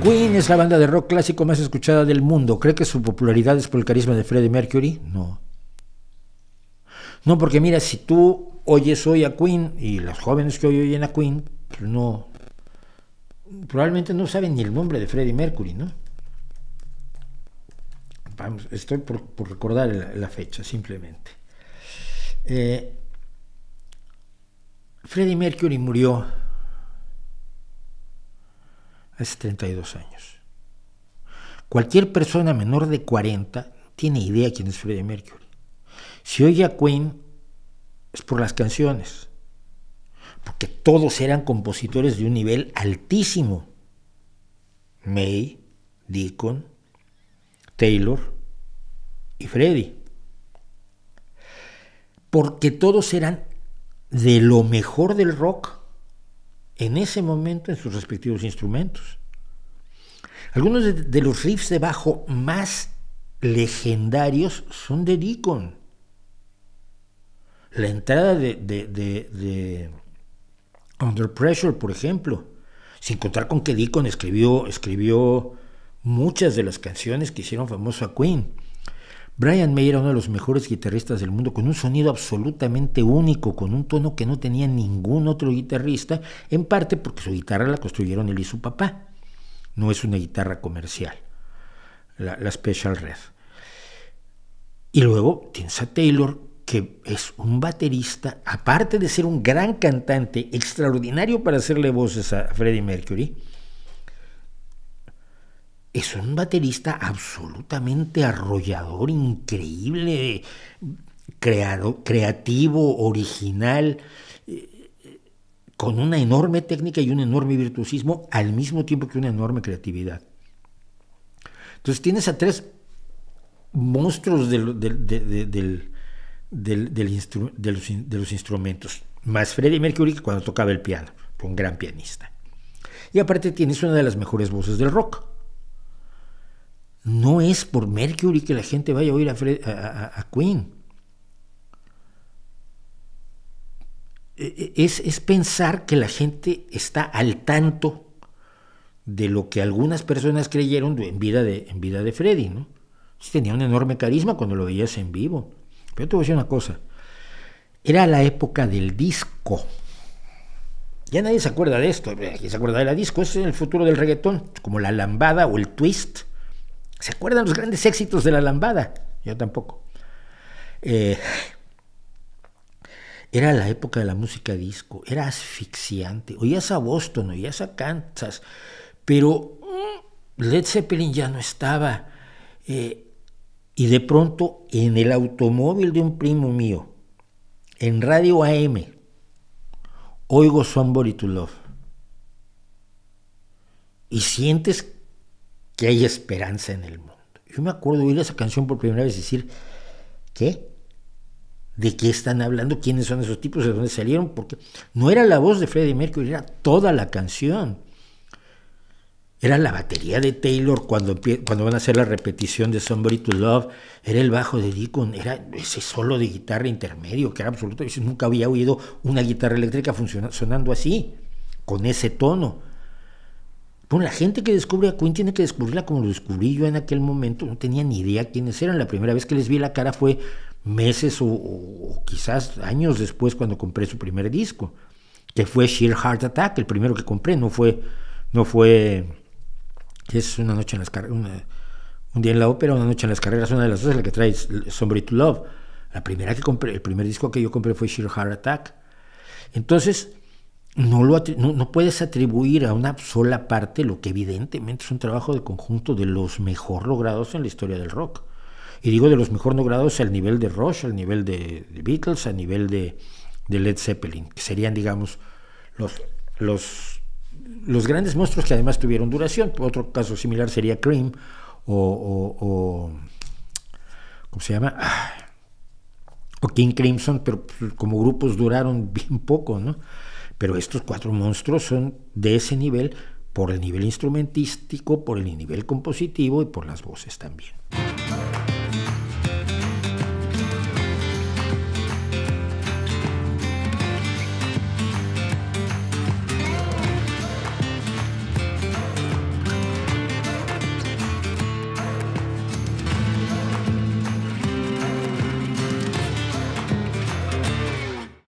Queen es la banda de rock clásico más escuchada del mundo. ¿Cree que su popularidad es por el carisma de Freddie Mercury? No. No, porque mira, si tú oyes hoy a Queen y los jóvenes que hoy oyen a Queen, pues no. Probablemente no saben ni el nombre de Freddie Mercury, ¿no? Vamos, estoy por, recordar la, fecha, simplemente. Eh, Freddie Mercury murió hace 32 años. Cualquier persona menor de 40 tiene idea quién es Freddie Mercury. Si oye a Queen es por las canciones, porque todos eran compositores de un nivel altísimo. May, Deacon, Taylor y Freddie. Porque todos eran de lo mejor del rock en ese momento en sus respectivos instrumentos. Algunos de, los riffs de bajo más legendarios son de Deacon. La entrada de, Under Pressure, por ejemplo, sin contar con que Deacon escribió, escribió muchas de las canciones que hicieron famoso a Queen. Brian May era uno de los mejores guitarristas del mundo, con un sonido absolutamente único, con un tono que no tenía ningún otro guitarrista, en parte porque su guitarra la construyeron él y su papá. No es una guitarra comercial, la, Special Red. Y luego a Taylor, que es un baterista, aparte de ser un gran cantante, extraordinario para hacerle voces a Freddie Mercury, es un baterista absolutamente arrollador, increíble, creado, creativo, original, eh, con una enorme técnica y un enorme virtuosismo al mismo tiempo que una enorme creatividad. Entonces tienes a tres monstruos de, los, de los instrumentos, más Freddie Mercury que cuando tocaba el piano, fue un gran pianista. Y aparte tienes una de las mejores voces del rock. No es por Mercury que la gente vaya a oír a, Queen. E, e, es, es, pensar que la gente está al tanto de lo que algunas personas creyeron en vida de, en de Freddy. ¿no? Tenía un enorme carisma cuando lo veías en vivo. Pero te voy a decir una cosa. Era la época del disco. Ya nadie se acuerda de esto. Nadie se acuerda de la disco. es el futuro del reggaetón. Como la lambada o el twist. ¿Se acuerdan los grandes éxitos de la lambada? Yo tampoco. Eh, era la época de la música disco, era asfixiante. Oías a Boston, oías a Kansas, pero mm, Led Zeppelin ya no estaba. Eh, y de pronto, en el automóvil de un primo mío, en Radio AM, oigo Somebody to Love. Y sientes que hay esperanza en el mundo. Yo me acuerdo oír esa canción por primera vez y decir, ¿qué? ¿De qué están hablando? ¿Quiénes son esos tipos? ¿De dónde salieron? Porque no era la voz de Freddie Mercury, era toda la canción. Era la batería de Taylor cuando, cuando van a hacer la repetición de Somebody to Love. Era el bajo de Deacon. Era ese solo de guitarra intermedio que era absoluto. nunca había oído una guitarra eléctrica sonando así, con ese tono. Bueno, la gente que descubre a Queen tiene que descubrirla como lo descubrí yo en aquel momento. No tenía ni idea quiénes eran. La primera vez que les vi la cara fue meses o, quizás años después cuando compré su primer disco, que fue Sheer Heart Attack, el primero que compré. No fue, no fue, es una noche en las carreras, un día en la ópera, una noche en las carreras, una de las dos, es la que trae Somebody to Love. La primera que compré, el primer disco que yo compré fue Sheer Heart Attack. Entonces, no, puedes atribuir a una sola parte lo que evidentemente es un trabajo de conjunto de los mejor logrados en la historia del rock. Y digo de los mejor logrados al nivel de Rush, al nivel de, Beatles, al nivel de, de, Led Zeppelin, que serían, digamos, los, los, los grandes monstruos que además tuvieron duración. Otro caso similar sería Cream o, o ¿cómo se llama? Ah, o King Crimson, pero pues, como grupos duraron bien poco, ¿no? Pero estos cuatro monstruos son de ese nivel por el nivel instrumentístico, por el nivel compositivo y por las voces también.